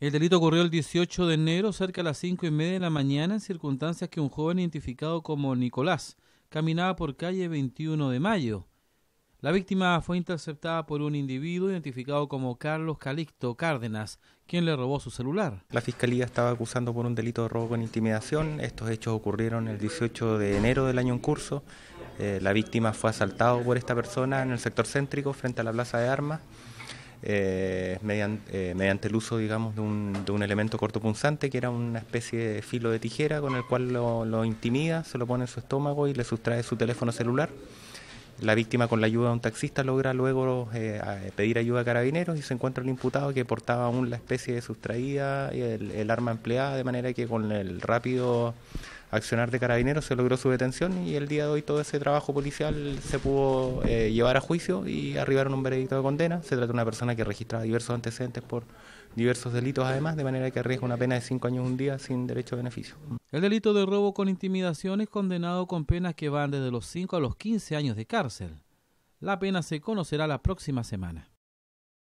El delito ocurrió el 18 de enero, cerca de las 5 y media de la mañana, en circunstancias que un joven identificado como Nicolás caminaba por calle 21 de mayo. La víctima fue interceptada por un individuo identificado como Carlos Calixto Cárdenas, quien le robó su celular. La fiscalía estaba acusando por un delito de robo con intimidación. Estos hechos ocurrieron el 18 de enero del año en curso. Eh, la víctima fue asaltado por esta persona en el sector céntrico frente a la Plaza de Armas. Eh, mediante, eh, mediante, el uso, digamos, de un, de un, elemento cortopunzante que era una especie de filo de tijera con el cual lo, lo, intimida, se lo pone en su estómago y le sustrae su teléfono celular. La víctima, con la ayuda de un taxista, logra luego eh, pedir ayuda a carabineros y se encuentra el imputado que portaba aún la especie de sustraída y el arma empleada, de manera que con el rápido accionar de carabineros se logró su detención y el día de hoy todo ese trabajo policial se pudo eh, llevar a juicio y arribaron un veredicto de condena. Se trata de una persona que registraba diversos antecedentes por diversos delitos además, de manera que arriesga una pena de cinco años un día sin derecho a beneficio. El delito de robo con intimidación es condenado con penas que van desde los 5 a los 15 años de cárcel. La pena se conocerá la próxima semana.